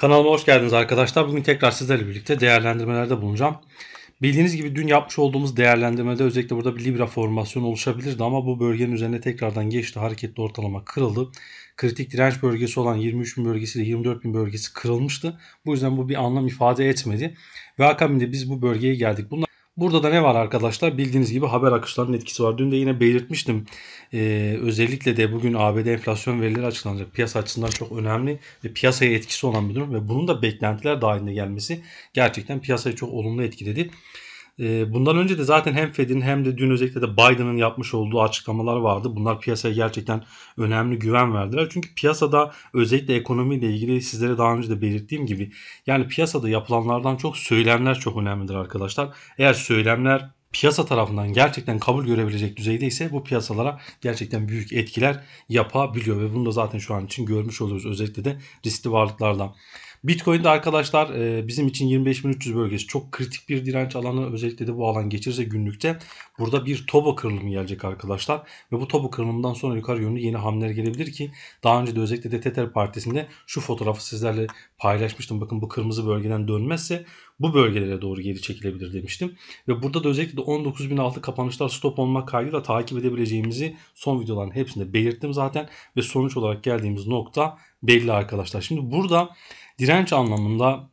Kanalıma hoş geldiniz arkadaşlar. Bugün tekrar sizlerle birlikte değerlendirmelerde bulunacağım. Bildiğiniz gibi dün yapmış olduğumuz değerlendirmede özellikle burada bir Libra formasyonu oluşabilirdi ama bu bölgenin üzerine tekrardan geçti. Hareketli ortalama kırıldı. Kritik direnç bölgesi olan 23 bin bölgesi ile 24 bin bölgesi kırılmıştı. Bu yüzden bu bir anlam ifade etmedi. Ve akabinde biz bu bölgeye geldik. Bunlar Burada da ne var arkadaşlar? Bildiğiniz gibi haber akışlarının etkisi var. Dün de yine belirtmiştim. Ee, özellikle de bugün ABD enflasyon verileri açıklanacak. Piyasa açısından çok önemli ve piyasaya etkisi olan bir durum ve bunun da beklentiler dahilinde gelmesi gerçekten piyasayı çok olumlu etkiledi. Ee, bundan önce de zaten hem Fed'in hem de dün özellikle de Biden'ın yapmış olduğu açıklamalar vardı. Bunlar piyasaya gerçekten önemli güven verdiler. Çünkü piyasada özellikle ekonomiyle ilgili sizlere daha önce de belirttiğim gibi yani piyasada yapılanlardan çok söylemler çok önemlidir arkadaşlar. Eğer söylemler piyasa tarafından gerçekten kabul görebilecek düzeyde ise bu piyasalara gerçekten büyük etkiler yapabiliyor ve bunu da zaten şu an için görmüş oluyoruz özellikle de riskli varlıklardan. Bitcoin'de arkadaşlar e, bizim için 25.300 bölgesi çok kritik bir direnç alanı. Özellikle de bu alan geçirse günlükte burada bir toba kırılımı gelecek arkadaşlar. Ve bu toba kırılımından sonra yukarı yönlü yeni hamleler gelebilir ki daha önce de özellikle de Tether Partisi'nde şu fotoğrafı sizlerle paylaşmıştım. Bakın bu kırmızı bölgeden dönmezse bu bölgelere doğru geri çekilebilir demiştim. Ve burada da özellikle özellikle 19.006 kapanışlar stop olmak kaydıyla takip edebileceğimizi son videoların hepsinde belirttim zaten. Ve sonuç olarak geldiğimiz nokta belli arkadaşlar. Şimdi burada direnç anlamında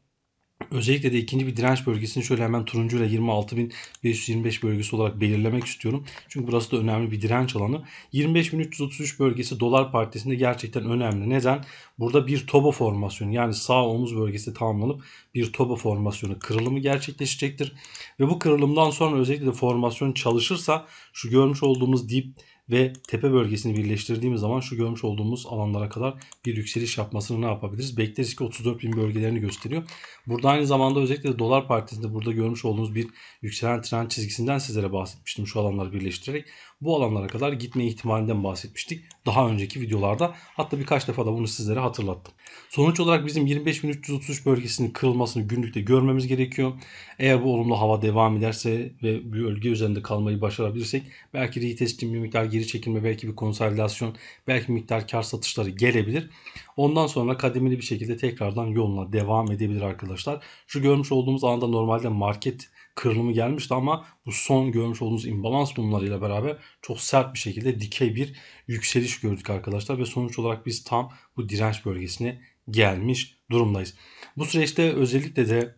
Özellikle de ikinci bir direnç bölgesini şöyle hemen turuncuyla 26.525 bölgesi olarak belirlemek istiyorum. Çünkü burası da önemli bir direnç alanı. 25.333 bölgesi dolar partisinde gerçekten önemli. Neden? Burada bir toba formasyonu yani sağ omuz bölgesi tamamlanıp bir toba formasyonu kırılımı gerçekleşecektir. Ve bu kırılımdan sonra özellikle de formasyon çalışırsa şu görmüş olduğumuz dip ve tepe bölgesini birleştirdiğimiz zaman şu görmüş olduğumuz alanlara kadar bir yükseliş yapmasını ne yapabiliriz? Bekleriz ki 34.000 bölgelerini gösteriyor. Burada aynı zamanda özellikle dolar partisinde burada görmüş olduğunuz bir yükselen tren çizgisinden sizlere bahsetmiştim şu alanları birleştirerek bu alanlara kadar gitme ihtimalinden bahsetmiştik. Daha önceki videolarda hatta birkaç defa da bunu sizlere hatırlattım. Sonuç olarak bizim 25.333 bölgesinin kırılmasını günlükte görmemiz gerekiyor. Eğer bu olumlu hava devam ederse ve bölge üzerinde kalmayı başarabilirsek belki retest için bir miktar geri çekilme, belki bir konsolidasyon, belki miktar kar satışları gelebilir. Ondan sonra kademeli bir şekilde tekrardan yoluna devam edebilir arkadaşlar. Şu görmüş olduğumuz anda normalde market kırılımı gelmişti ama bu son görmüş olduğunuz imbalans durumlarıyla beraber çok sert bir şekilde dikey bir yükseliş gördük arkadaşlar ve sonuç olarak biz tam bu direnç bölgesine gelmiş durumdayız. Bu süreçte özellikle de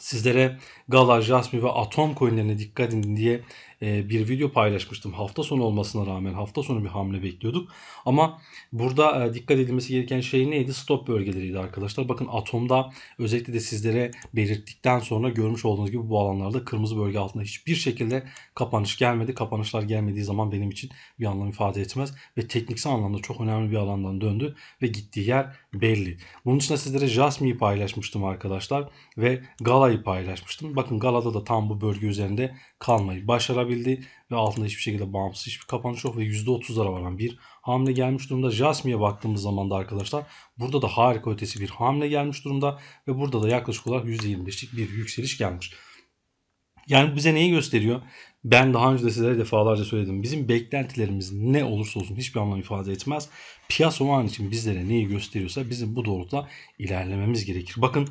sizlere Gala, Jasmi ve Atom coinlerine dikkat edin diye e, bir video paylaşmıştım. Hafta sonu olmasına rağmen hafta sonu bir hamle bekliyorduk. Ama burada e, dikkat edilmesi gereken şey neydi? Stop bölgeleriydi arkadaşlar. Bakın Atom'da özellikle de sizlere belirttikten sonra görmüş olduğunuz gibi bu alanlarda kırmızı bölge altında hiçbir şekilde kapanış gelmedi. Kapanışlar gelmediği zaman benim için bir anlam ifade etmez. Ve tekniksel anlamda çok önemli bir alandan döndü ve gittiği yer belli. Bunun için de sizlere Jasmi'yi paylaşmıştım arkadaşlar. Ve Gala Gala'yı paylaşmıştım. Bakın Gala'da da tam bu bölge üzerinde kalmayı başarabildi ve altında hiçbir şekilde bağımsız hiçbir kapanış yok ve %30'lara varan bir hamle gelmiş durumda. Jasmi'ye baktığımız zaman da arkadaşlar burada da harika ötesi bir hamle gelmiş durumda ve burada da yaklaşık olarak %25'lik bir yükseliş gelmiş. Yani bize neyi gösteriyor? Ben daha önce de sizlere defalarca söyledim. Bizim beklentilerimiz ne olursa olsun hiçbir anlam ifade etmez. Piyasa o an için bizlere neyi gösteriyorsa bizim bu doğrultuda ilerlememiz gerekir. Bakın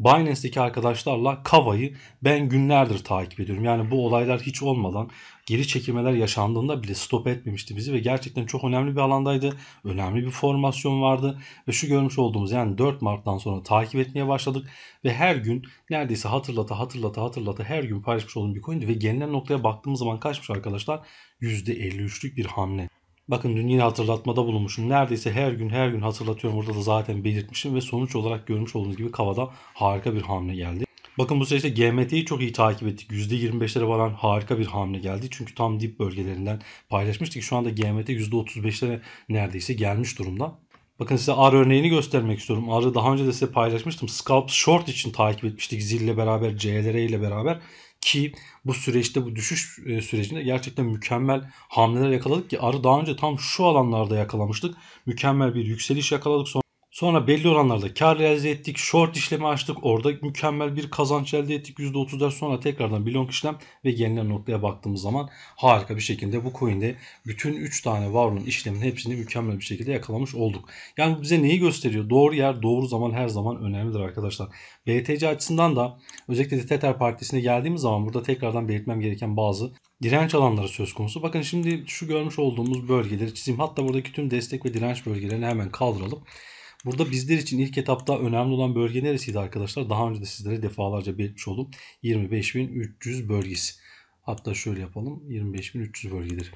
Binance'deki arkadaşlarla Kava'yı ben günlerdir takip ediyorum. Yani bu olaylar hiç olmadan geri çekilmeler yaşandığında bile stop etmemişti bizi ve gerçekten çok önemli bir alandaydı. Önemli bir formasyon vardı ve şu görmüş olduğumuz yani 4 Mart'tan sonra takip etmeye başladık ve her gün neredeyse hatırlata hatırlata hatırlata her gün paylaşmış olduğum bir coin'di ve gelinen noktaya baktığımız zaman kaçmış arkadaşlar? %53'lük bir hamle. Bakın dün yine hatırlatmada bulunmuşum. Neredeyse her gün her gün hatırlatıyorum. Orada da zaten belirtmişim ve sonuç olarak görmüş olduğunuz gibi Kava'da harika bir hamle geldi. Bakın bu süreçte GMT'yi çok iyi takip ettik. %25'lere varan harika bir hamle geldi. Çünkü tam dip bölgelerinden paylaşmıştık. Şu anda GMT %35'lere neredeyse gelmiş durumda. Bakın size AR örneğini göstermek istiyorum. AR'ı daha önce de size paylaşmıştım. Scalp Short için takip etmiştik. Zil beraber, CLR ile beraber ki bu süreçte bu düşüş e, sürecinde gerçekten mükemmel hamleler yakaladık ki arı daha önce tam şu alanlarda yakalamıştık. Mükemmel bir yükseliş yakaladık. Sonra Sonra belli oranlarda kar elde ettik. Short işlemi açtık. Orada mükemmel bir kazanç elde ettik. %30'lar sonra tekrardan bir long işlem ve gelinen noktaya baktığımız zaman harika bir şekilde bu coin'de bütün 3 tane varlığın olan işlemin hepsini mükemmel bir şekilde yakalamış olduk. Yani bize neyi gösteriyor? Doğru yer, doğru zaman her zaman önemlidir arkadaşlar. BTC açısından da özellikle de Tether Partisi'ne geldiğimiz zaman burada tekrardan belirtmem gereken bazı direnç alanları söz konusu. Bakın şimdi şu görmüş olduğumuz bölgeleri çizeyim. Hatta buradaki tüm destek ve direnç bölgelerini hemen kaldıralım. Burada bizler için ilk etapta önemli olan bölge neresiydi arkadaşlar? Daha önce de sizlere defalarca belirtmiş oldum. 25.300 bölgesi. Hatta şöyle yapalım. 25.300 bölgedir.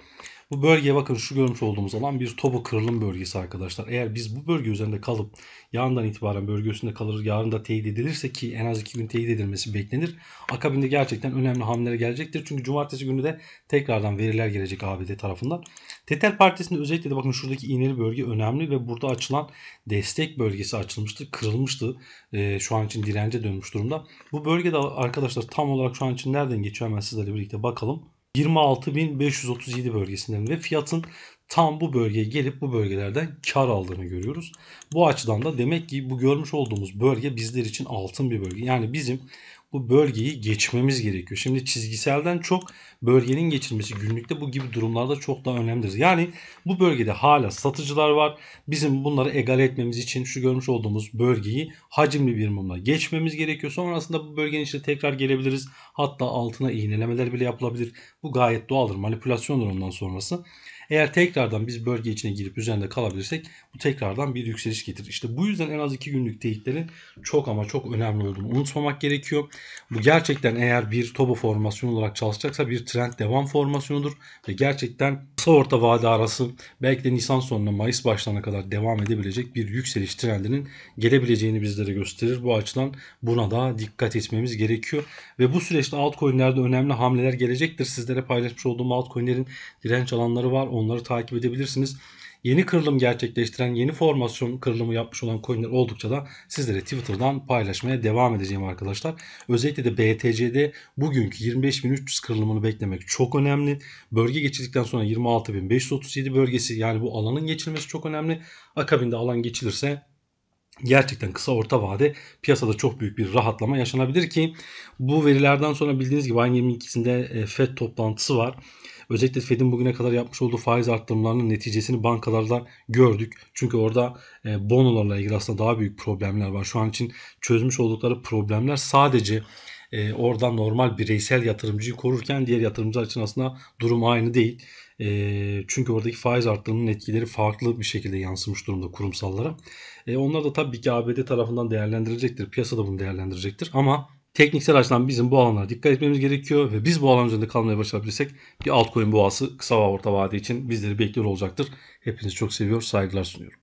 Bu bölge bakın şu görmüş olduğumuz alan bir topo kırılım bölgesi arkadaşlar. Eğer biz bu bölge üzerinde kalıp yarından itibaren bölge üstünde kalır yarın da teyit edilirse ki en az 2 gün teyit edilmesi beklenir. Akabinde gerçekten önemli hamleler gelecektir. Çünkü cumartesi günü de tekrardan veriler gelecek ABD tarafından. Tetel partisinde özellikle de bakın şuradaki iğneli bölge önemli ve burada açılan destek bölgesi açılmıştı. Kırılmıştı. E, şu an için dirence dönmüş durumda. Bu bölgede arkadaşlar tam olarak şu an için nereden geçiyor hemen sizlerle birlikte bakalım. 26.537 bölgesinden ve fiyatın tam bu bölgeye gelip bu bölgelerden kar aldığını görüyoruz. Bu açıdan da demek ki bu görmüş olduğumuz bölge bizler için altın bir bölge. Yani bizim bu bölgeyi geçmemiz gerekiyor. Şimdi çizgiselden çok bölgenin geçilmesi günlükte bu gibi durumlarda çok daha önemlidir. Yani bu bölgede hala satıcılar var. Bizim bunları egal etmemiz için şu görmüş olduğumuz bölgeyi hacimli bir mumla geçmemiz gerekiyor. Sonrasında bu bölgenin içine tekrar gelebiliriz. Hatta altına iğnelemeler bile yapılabilir. Bu gayet doğaldır. Manipülasyondur ondan sonrası. Eğer tekrardan biz bölge içine girip üzerinde kalabilirsek bu tekrardan bir yükseliş getirir. İşte bu yüzden en az 2 günlük teyitlerin çok ama çok önemli olduğunu unutmamak gerekiyor. Bu gerçekten eğer bir topo formasyonu olarak çalışacaksa bir trend devam formasyonudur ve gerçekten kısa orta vade arası belki de Nisan sonuna Mayıs başlarına kadar devam edebilecek bir yükseliş trendinin gelebileceğini bizlere gösterir. Bu açıdan buna da dikkat etmemiz gerekiyor ve bu süreçte altcoin'lerde önemli hamleler gelecektir. Sizlere paylaşmış olduğum altcoin'lerin direnç alanları var. Onları takip edebilirsiniz. Yeni kırılım gerçekleştiren, yeni formasyon kırılımı yapmış olan coinler oldukça da sizlere Twitter'dan paylaşmaya devam edeceğim arkadaşlar. Özellikle de BTC'de bugünkü 25.300 kırılımını beklemek çok önemli. Bölge geçildikten sonra 26.537 bölgesi yani bu alanın geçilmesi çok önemli. Akabinde alan geçilirse gerçekten kısa orta vade piyasada çok büyük bir rahatlama yaşanabilir ki bu verilerden sonra bildiğiniz gibi ayın 22'sinde e, FED toplantısı var. Özellikle Fed'in bugüne kadar yapmış olduğu faiz arttırımlarının neticesini bankalarda gördük. Çünkü orada e, bonolarla ilgili aslında daha büyük problemler var. Şu an için çözmüş oldukları problemler sadece e, orada normal bireysel yatırımcıyı korurken diğer yatırımcılar için aslında durum aynı değil. E, çünkü oradaki faiz arttırımının etkileri farklı bir şekilde yansımış durumda kurumsallara. E, onlar da tabii ki ABD tarafından değerlendirilecektir. Piyasa da bunu değerlendirecektir. Ama Tekniksel açıdan bizim bu alanlara dikkat etmemiz gerekiyor ve biz bu alan üzerinde kalmaya başarabilirsek bir altcoin boğası kısa ve orta vade için bizleri bekliyor olacaktır. Hepinizi çok seviyor, saygılar sunuyorum.